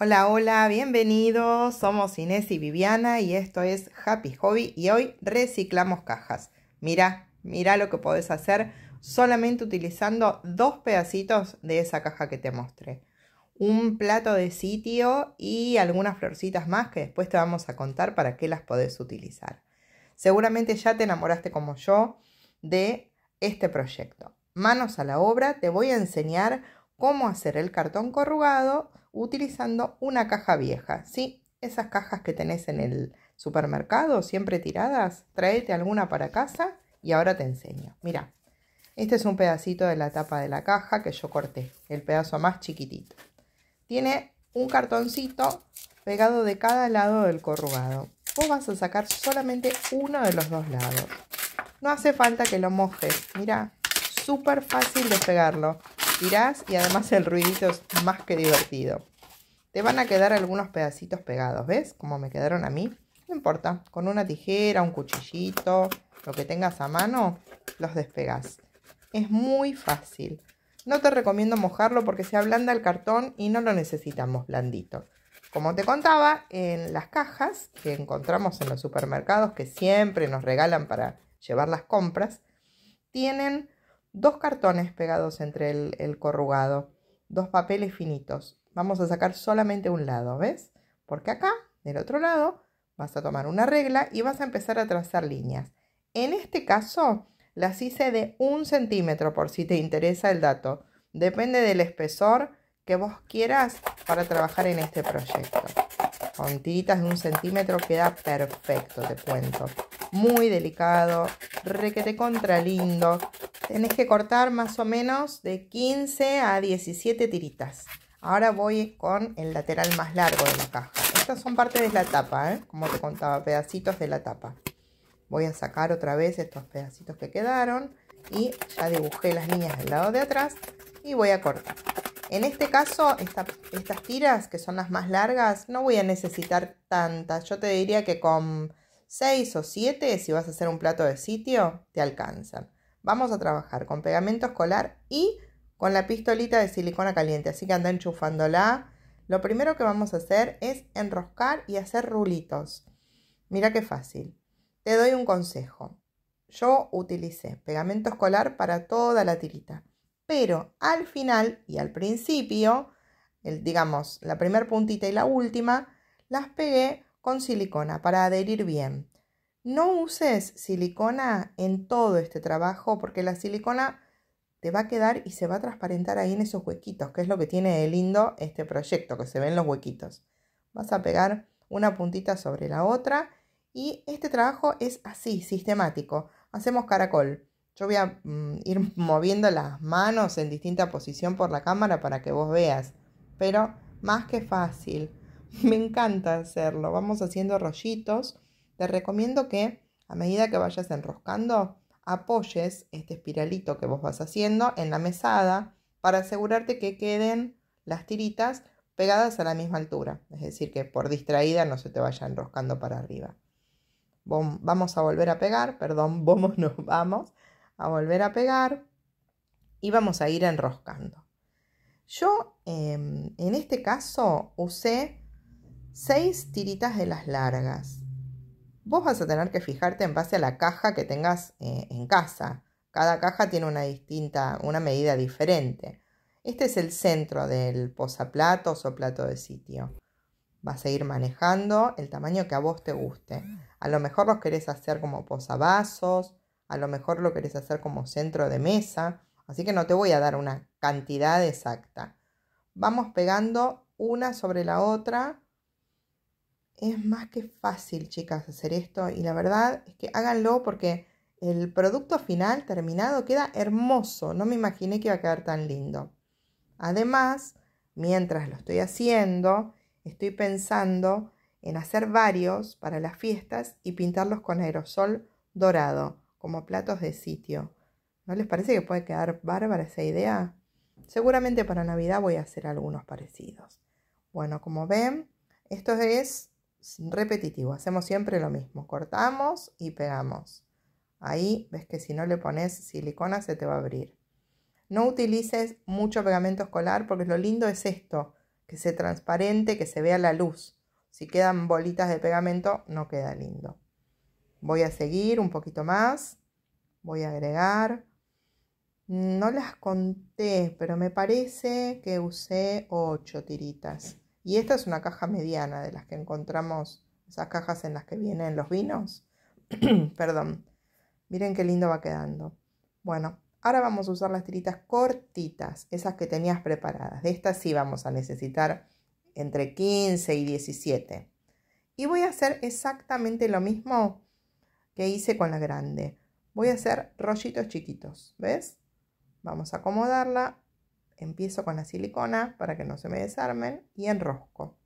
Hola, hola, bienvenidos. Somos Inés y Viviana y esto es Happy Hobby y hoy reciclamos cajas. mira mira lo que podés hacer solamente utilizando dos pedacitos de esa caja que te mostré. Un plato de sitio y algunas florcitas más que después te vamos a contar para qué las podés utilizar. Seguramente ya te enamoraste como yo de este proyecto. Manos a la obra, te voy a enseñar cómo hacer el cartón corrugado utilizando una caja vieja, ¿sí? Esas cajas que tenés en el supermercado, siempre tiradas, tráete alguna para casa y ahora te enseño. Mira, este es un pedacito de la tapa de la caja que yo corté, el pedazo más chiquitito. Tiene un cartoncito pegado de cada lado del corrugado. Vos vas a sacar solamente uno de los dos lados. No hace falta que lo mojes, mira, súper fácil de pegarlo tirás y además el ruidito es más que divertido. Te van a quedar algunos pedacitos pegados, ¿ves? Como me quedaron a mí. No importa, con una tijera, un cuchillito, lo que tengas a mano, los despegas. Es muy fácil. No te recomiendo mojarlo porque se ablanda el cartón y no lo necesitamos blandito. Como te contaba, en las cajas que encontramos en los supermercados que siempre nos regalan para llevar las compras, tienen dos cartones pegados entre el, corrugado, dos papeles finitos. Vamos a sacar solamente un lado, ¿ves? Porque acá, del otro lado, vas a tomar una regla y vas a empezar a trazar líneas. En este caso, las hice de un centímetro por si te interesa el dato. Depende del espesor que vos quieras para trabajar en este proyecto. Con tiritas de un centímetro queda perfecto, te cuento. Muy delicado, requete contra lindo tenés que cortar más o menos de 15 a 17 tiritas. Ahora voy con el lateral más largo de la caja. Estas son partes de la tapa, ¿eh? como te contaba, pedacitos de la tapa. Voy a sacar otra vez estos pedacitos que quedaron y ya dibujé las líneas del lado de atrás y voy a cortar. En este caso, estas tiras, que son las más largas, no voy a necesitar tantas. Yo te diría que con 6 o 7, si vas a hacer un plato de sitio, te alcanzan. Vamos a trabajar con pegamento escolar y con la pistolita de silicona caliente, así que anda enchufándola. Lo primero que vamos a hacer es enroscar y hacer rulitos. Mira qué fácil. Te doy un consejo. Yo utilicé pegamento escolar para toda la tirita, pero al final y al principio, digamos, la primera puntita y la última, las pegué con silicona para adherir bien. No uses silicona en todo este trabajo porque la silicona te va a quedar y se va a transparentar ahí en esos huequitos, que es lo que tiene de lindo este proyecto, que se ven los huequitos. Vas a pegar una puntita sobre la otra y este trabajo es así, sistemático. Hacemos caracol. Yo voy a mm, ir moviendo las manos en distinta posición por la cámara para que vos veas, pero más que fácil. Me encanta hacerlo. Vamos haciendo rollitos te recomiendo que a medida que vayas enroscando, apoyes este espiralito que vos vas haciendo en la mesada para asegurarte que queden las tiritas pegadas a la misma altura, es decir, que por distraída no se te vaya enroscando para arriba. Vamos a volver a pegar, perdón, vamos, no, vamos a volver a pegar y vamos a ir enroscando. Yo em, en este caso usé seis tiritas de las largas vos vas a tener que fijarte en base a la caja que tengas eh, en casa. Cada caja tiene una distinta, una medida diferente. Este es el centro del posaplatos o plato de sitio. Vas a ir manejando el tamaño que a vos te guste. A lo mejor los querés hacer como posavasos, a lo mejor lo querés hacer como centro de mesa, así que no te voy a dar una cantidad exacta. Vamos pegando una sobre la otra es más que fácil, chicas, hacer esto y la verdad es que háganlo porque el producto final terminado queda hermoso. No me imaginé que iba a quedar tan lindo. Además, mientras lo estoy haciendo, estoy pensando en hacer varios para las fiestas y pintarlos con aerosol dorado, como platos de sitio. ¿No les parece que puede quedar bárbara esa idea? Seguramente para Navidad voy a hacer algunos parecidos. Bueno, como ven, esto es repetitivo, hacemos siempre lo mismo, cortamos y pegamos. Ahí ves que si no le pones silicona se te va a abrir. No utilices mucho pegamento escolar porque lo lindo es esto, que sea transparente, que se vea la luz. Si quedan bolitas de pegamento no queda lindo. Voy a seguir un poquito más, voy a agregar. No las conté, pero me parece que usé 8 tiritas. Y esta es una caja mediana de las que encontramos, esas cajas en las que vienen los vinos. Perdón. Miren qué lindo va quedando. Bueno, ahora vamos a usar las tiritas cortitas, esas que tenías preparadas. De estas sí vamos a necesitar entre 15 y 17. Y voy a hacer exactamente lo mismo que hice con la grande. Voy a hacer rollitos chiquitos, ¿ves? Vamos a acomodarla empiezo con la silicona para que no se me desarmen y enrosco.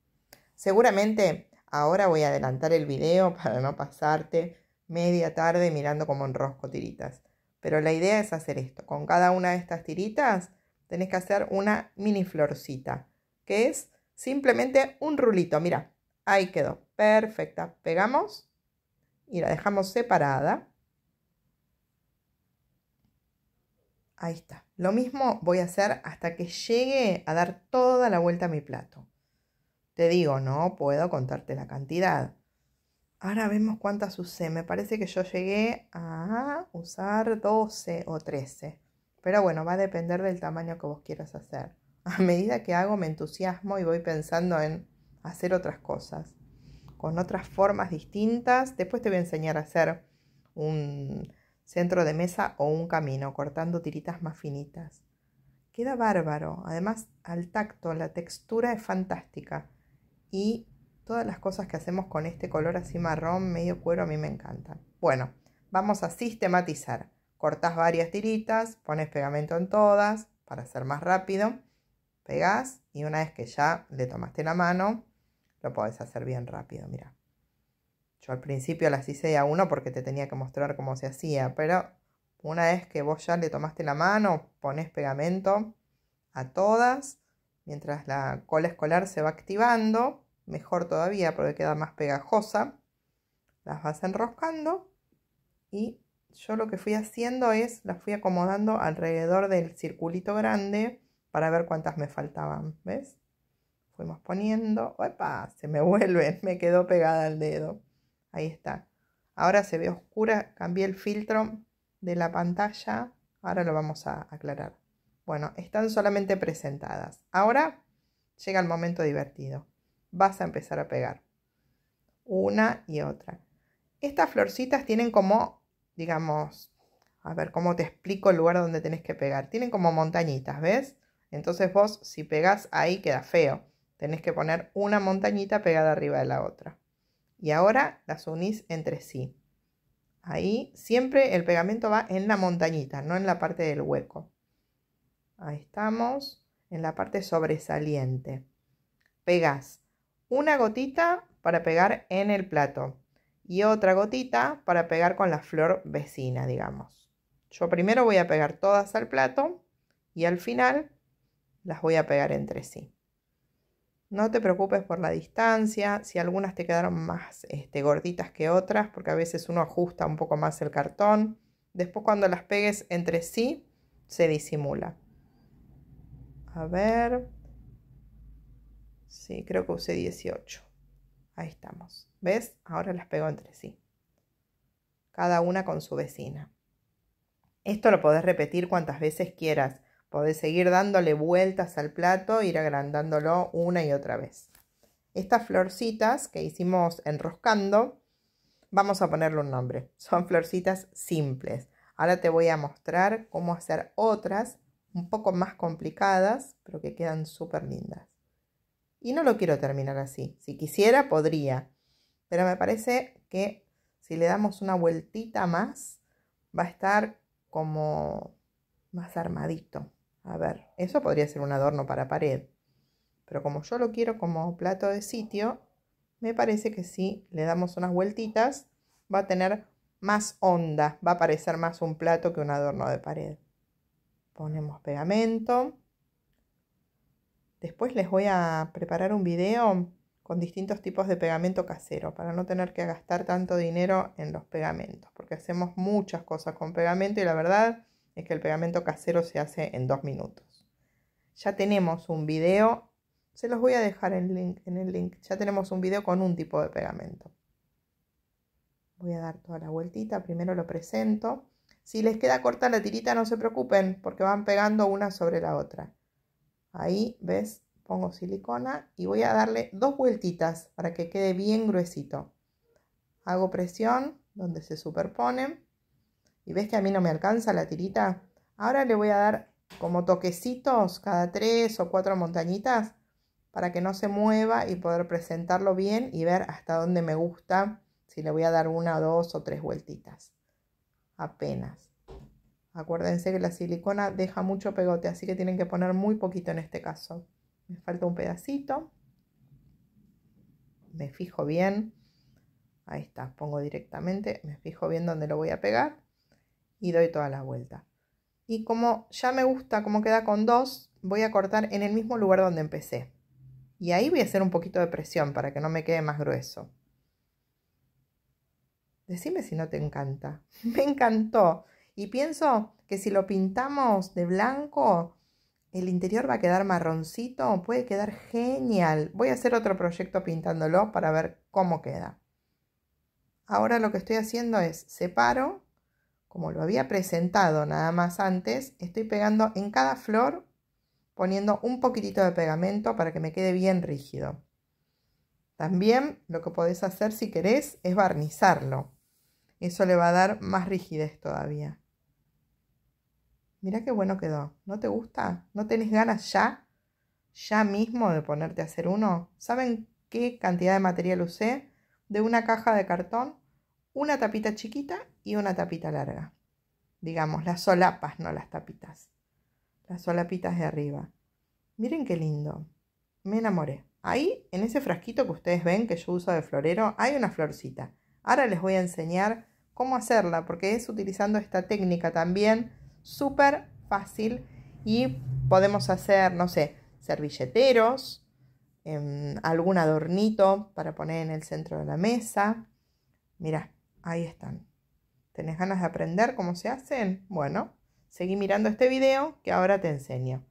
Seguramente ahora voy a adelantar el video para no pasarte media tarde mirando cómo enrosco tiritas. Pero la idea es hacer esto. Con cada una de estas tiritas tenés que hacer una mini florcita, que es simplemente un rulito. Mira, ahí quedó. Perfecta. Pegamos y la dejamos separada. Ahí está. Lo mismo voy a hacer hasta que llegue a dar toda la vuelta a mi plato. Te digo, no puedo contarte la cantidad. Ahora vemos cuántas usé. Me parece que yo llegué a usar 12 o 13. Pero bueno, va a depender del tamaño que vos quieras hacer. A medida que hago me entusiasmo y voy pensando en hacer otras cosas, con otras formas distintas. Después te voy a enseñar a hacer un centro de mesa o un camino, cortando tiritas más finitas. Queda bárbaro, además al tacto la textura es fantástica y todas las cosas que hacemos con este color así marrón, medio cuero, a mí me encantan. Bueno, vamos a sistematizar. Cortás varias tiritas, pones pegamento en todas para hacer más rápido, pegás y una vez que ya le tomaste la mano, lo podés hacer bien rápido, mira. Yo al principio las hice a uno porque te tenía que mostrar cómo se hacía, pero una vez que vos ya le tomaste la mano, pones pegamento a todas, mientras la cola escolar se va activando, mejor todavía porque queda más pegajosa, las vas enroscando y yo lo que fui haciendo es las fui acomodando alrededor del circulito grande para ver cuántas me faltaban, ¿ves? Fuimos poniendo, ¡opa! Se me vuelve, me quedó pegada al dedo. Ahí está. Ahora se ve oscura. Cambié el filtro de la pantalla. Ahora lo vamos a aclarar. Bueno, están solamente presentadas. Ahora llega el momento divertido. Vas a empezar a pegar. Una y otra. Estas florcitas tienen como, digamos, a ver cómo te explico el lugar donde tenés que pegar. Tienen como montañitas, ¿ves? Entonces vos si pegás ahí queda feo. Tenés que poner una montañita pegada arriba de la otra y ahora las unís entre sí. Ahí siempre el pegamento va en la montañita, no en la parte del hueco. Ahí estamos, en la parte sobresaliente. Pegas una gotita para pegar en el plato y otra gotita para pegar con la flor vecina, digamos. Yo primero voy a pegar todas al plato y al final las voy a pegar entre sí. No te preocupes por la distancia, si algunas te quedaron más este, gorditas que otras, porque a veces uno ajusta un poco más el cartón. Después cuando las pegues entre sí, se disimula. A ver. Sí, creo que usé 18. Ahí estamos. ¿Ves? Ahora las pego entre sí. Cada una con su vecina. Esto lo podés repetir cuantas veces quieras. Podés seguir dándole vueltas al plato, ir agrandándolo una y otra vez. Estas florcitas que hicimos enroscando, vamos a ponerle un nombre. Son florcitas simples. Ahora te voy a mostrar cómo hacer otras un poco más complicadas, pero que quedan súper lindas. Y no lo quiero terminar así. Si quisiera, podría. Pero me parece que si le damos una vueltita más, va a estar como más armadito. A ver, eso podría ser un adorno para pared. Pero como yo lo quiero como plato de sitio, me parece que si le damos unas vueltitas, va a tener más onda, va a parecer más un plato que un adorno de pared. Ponemos pegamento. Después les voy a preparar un video con distintos tipos de pegamento casero para no tener que gastar tanto dinero en los pegamentos, porque hacemos muchas cosas con pegamento y la verdad es que el pegamento casero se hace en dos minutos. Ya tenemos un video, se los voy a dejar en, en el link, ya tenemos un video con un tipo de pegamento. Voy a dar toda la vueltita, primero lo presento. Si les queda corta la tirita no se preocupen porque van pegando una sobre la otra. Ahí, ¿ves? Pongo silicona y voy a darle dos vueltitas para que quede bien gruesito. Hago presión donde se superponen ¿Y ves que a mí no me alcanza la tirita? Ahora le voy a dar como toquecitos cada tres o cuatro montañitas para que no se mueva y poder presentarlo bien y ver hasta dónde me gusta, si le voy a dar una, dos o tres vueltitas. Apenas. Acuérdense que la silicona deja mucho pegote, así que tienen que poner muy poquito en este caso. Me falta un pedacito. Me fijo bien. Ahí está, pongo directamente, me fijo bien dónde lo voy a pegar y doy toda la vuelta. Y como ya me gusta cómo queda con dos, voy a cortar en el mismo lugar donde empecé. Y ahí voy a hacer un poquito de presión para que no me quede más grueso. Decime si no te encanta. Me encantó. Y pienso que si lo pintamos de blanco, el interior va a quedar marroncito, puede quedar genial. Voy a hacer otro proyecto pintándolo para ver cómo queda. Ahora lo que estoy haciendo es separo como lo había presentado nada más antes, estoy pegando en cada flor poniendo un poquitito de pegamento para que me quede bien rígido. También lo que podés hacer si querés es barnizarlo. Eso le va a dar más rigidez todavía. Mira qué bueno quedó. ¿No te gusta? ¿No tenés ganas ya? Ya mismo de ponerte a hacer uno. ¿Saben qué cantidad de material usé? De una caja de cartón una tapita chiquita y una tapita larga. Digamos, las solapas, no las tapitas. Las solapitas de arriba. Miren qué lindo. Me enamoré. Ahí, en ese frasquito que ustedes ven que yo uso de florero, hay una florcita. Ahora les voy a enseñar cómo hacerla, porque es utilizando esta técnica también súper fácil y podemos hacer, no sé, servilleteros, em, algún adornito para poner en el centro de la mesa. Mirá, Ahí están. ¿Tenés ganas de aprender cómo se hacen? Bueno, seguí mirando este video que ahora te enseño.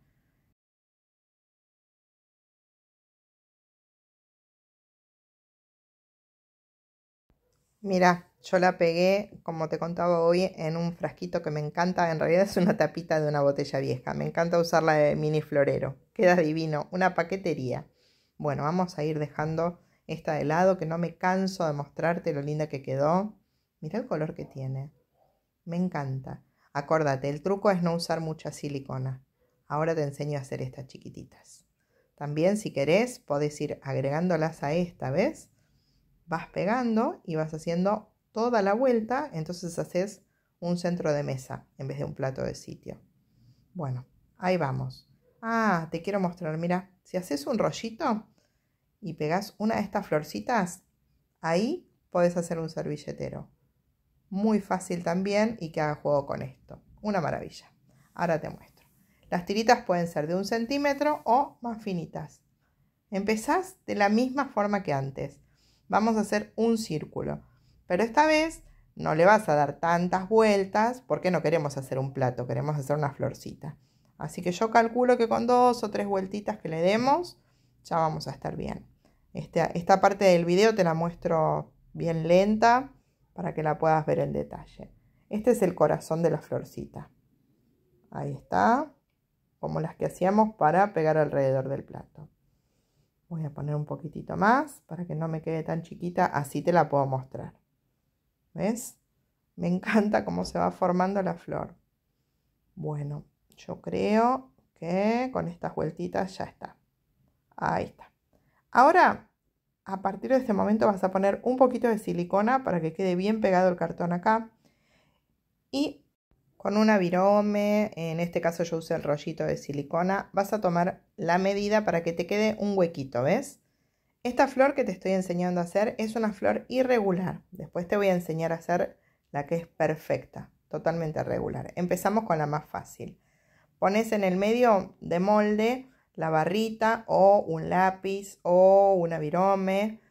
Mira, yo la pegué, como te contaba hoy, en un frasquito que me encanta. En realidad es una tapita de una botella vieja. Me encanta usarla de mini florero. Queda divino, una paquetería. Bueno, vamos a ir dejando esta de lado, que no me canso de mostrarte lo linda que quedó. Mira el color que tiene. Me encanta. Acuérdate, el truco es no usar mucha silicona. Ahora te enseño a hacer estas chiquititas. También si querés podés ir agregándolas a esta, ¿ves? Vas pegando y vas haciendo toda la vuelta, entonces haces un centro de mesa en vez de un plato de sitio. Bueno, ahí vamos. Ah, te quiero mostrar, mira, si haces un rollito y pegas una de estas florcitas, ahí podés hacer un servilletero muy fácil también y que haga juego con esto. Una maravilla. Ahora te muestro. Las tiritas pueden ser de un centímetro o más finitas. Empezás de la misma forma que antes. Vamos a hacer un círculo, pero esta vez no le vas a dar tantas vueltas porque no queremos hacer un plato, queremos hacer una florcita. Así que yo calculo que con dos o tres vueltitas que le demos ya vamos a estar bien. Este, esta parte del video te la muestro bien lenta para que la puedas ver en detalle. Este es el corazón de la florcita. Ahí está, como las que hacíamos para pegar alrededor del plato. Voy a poner un poquitito más para que no me quede tan chiquita, así te la puedo mostrar. ¿Ves? Me encanta cómo se va formando la flor. Bueno, yo creo que con estas vueltitas ya está. Ahí está. Ahora a partir de este momento vas a poner un poquito de silicona para que quede bien pegado el cartón acá. Y con una virome, en este caso yo usé el rollito de silicona, vas a tomar la medida para que te quede un huequito, ¿ves? Esta flor que te estoy enseñando a hacer es una flor irregular. Después te voy a enseñar a hacer la que es perfecta, totalmente regular. Empezamos con la más fácil. Pones en el medio de molde la barrita o un lápiz o una virome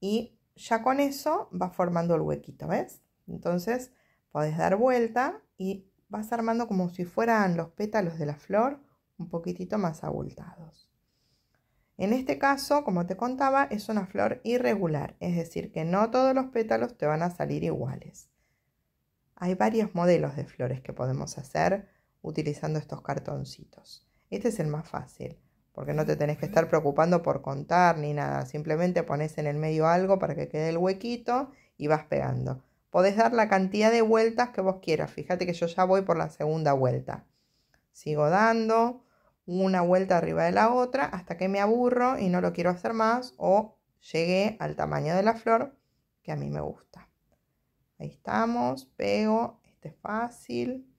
y ya con eso va formando el huequito, ¿ves? Entonces podés dar vuelta y vas armando como si fueran los pétalos de la flor un poquitito más abultados. En este caso, como te contaba, es una flor irregular, es decir, que no todos los pétalos te van a salir iguales. Hay varios modelos de flores que podemos hacer utilizando estos cartoncitos. Este es el más fácil porque no te tenés que estar preocupando por contar ni nada, simplemente pones en el medio algo para que quede el huequito y vas pegando. Podés dar la cantidad de vueltas que vos quieras, fíjate que yo ya voy por la segunda vuelta. Sigo dando una vuelta arriba de la otra hasta que me aburro y no lo quiero hacer más o llegué al tamaño de la flor que a mí me gusta. Ahí estamos, pego, este es fácil.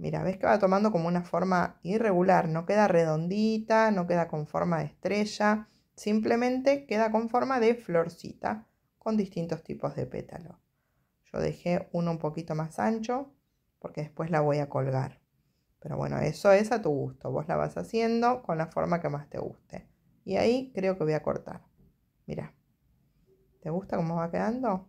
Mira, ves que va tomando como una forma irregular, no queda redondita, no queda con forma de estrella, simplemente queda con forma de florcita con distintos tipos de pétalo. Yo dejé uno un poquito más ancho porque después la voy a colgar. Pero bueno, eso es a tu gusto, vos la vas haciendo con la forma que más te guste. Y ahí creo que voy a cortar. Mira, ¿te gusta cómo va quedando?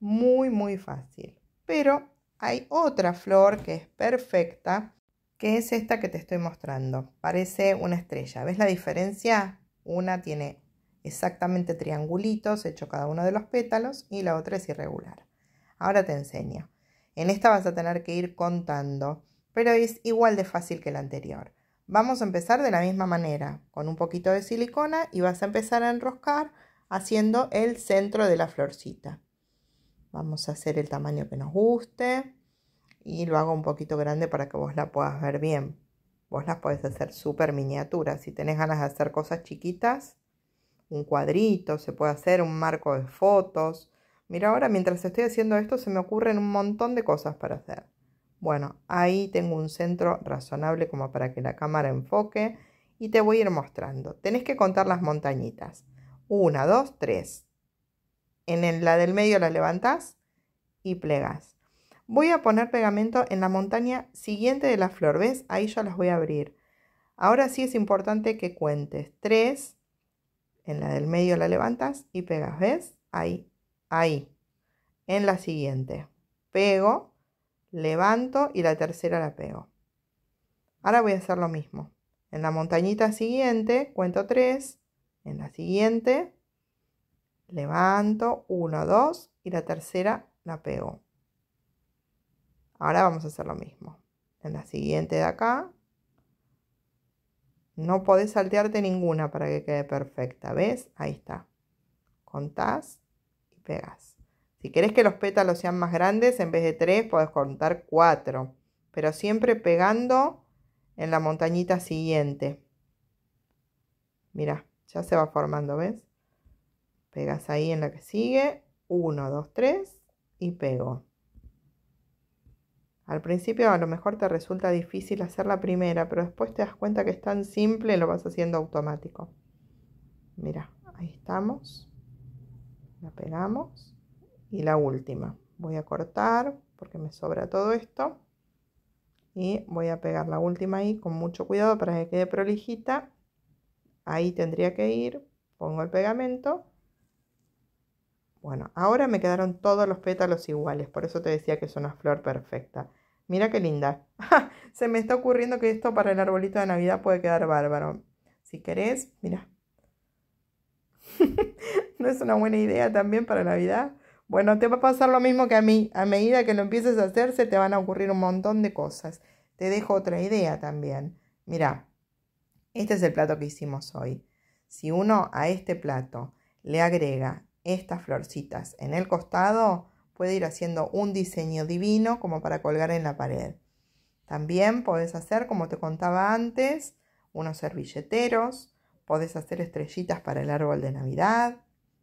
Muy, muy fácil. Pero hay otra flor que es perfecta, que es esta que te estoy mostrando. Parece una estrella. ¿Ves la diferencia? Una tiene exactamente triangulitos hecho cada uno de los pétalos y la otra es irregular. Ahora te enseño. En esta vas a tener que ir contando, pero es igual de fácil que la anterior. Vamos a empezar de la misma manera, con un poquito de silicona y vas a empezar a enroscar haciendo el centro de la florcita. Vamos a hacer el tamaño que nos guste y lo hago un poquito grande para que vos la puedas ver bien. Vos las podés hacer súper miniaturas. Si tenés ganas de hacer cosas chiquitas, un cuadrito, se puede hacer un marco de fotos. Mira, ahora mientras estoy haciendo esto se me ocurren un montón de cosas para hacer. Bueno, ahí tengo un centro razonable como para que la cámara enfoque y te voy a ir mostrando. Tenés que contar las montañitas. Una, dos, tres. En la del medio la levantas y plegas. Voy a poner pegamento en la montaña siguiente de la flor, ¿ves? Ahí ya las voy a abrir. Ahora sí es importante que cuentes. Tres. en la del medio la levantas y pegas, ¿ves? Ahí, ahí. En la siguiente, pego, levanto y la tercera la pego. Ahora voy a hacer lo mismo. En la montañita siguiente, cuento tres. en la siguiente, levanto, 1, 2 y la tercera la pego. Ahora vamos a hacer lo mismo. En la siguiente de acá, no podés saltearte ninguna para que quede perfecta, ¿ves? Ahí está. Contás y pegas. Si querés que los pétalos sean más grandes, en vez de 3 podés contar 4, pero siempre pegando en la montañita siguiente. Mira, ya se va formando, ¿ves? Pegas ahí en la que sigue, 1, 2, 3 y pego. Al principio a lo mejor te resulta difícil hacer la primera, pero después te das cuenta que es tan simple, lo vas haciendo automático. Mira, ahí estamos. La pegamos. Y la última. Voy a cortar porque me sobra todo esto. Y voy a pegar la última ahí con mucho cuidado para que quede prolijita. Ahí tendría que ir. Pongo el pegamento bueno, ahora me quedaron todos los pétalos iguales, por eso te decía que es una flor perfecta. Mira qué linda. Se me está ocurriendo que esto para el arbolito de Navidad puede quedar bárbaro. Si querés, mira. ¿No es una buena idea también para Navidad? Bueno, te va a pasar lo mismo que a mí. A medida que lo empieces a hacerse, te van a ocurrir un montón de cosas. Te dejo otra idea también. Mira, este es el plato que hicimos hoy. Si uno a este plato le agrega estas florcitas. En el costado puede ir haciendo un diseño divino como para colgar en la pared. También puedes hacer, como te contaba antes, unos servilleteros, puedes hacer estrellitas para el árbol de Navidad,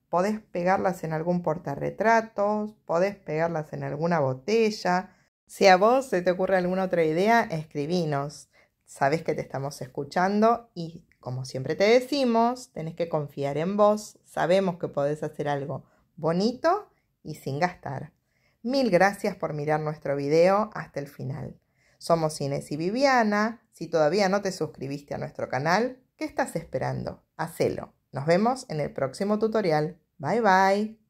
puedes pegarlas en algún portarretratos, puedes pegarlas en alguna botella. Si a vos se te ocurre alguna otra idea, escribinos. Sabés que te estamos escuchando y como siempre te decimos, tenés que confiar en vos. Sabemos que podés hacer algo bonito y sin gastar. Mil gracias por mirar nuestro video hasta el final. Somos Inés y Viviana. Si todavía no te suscribiste a nuestro canal, ¿qué estás esperando? Hacelo. Nos vemos en el próximo tutorial. Bye bye.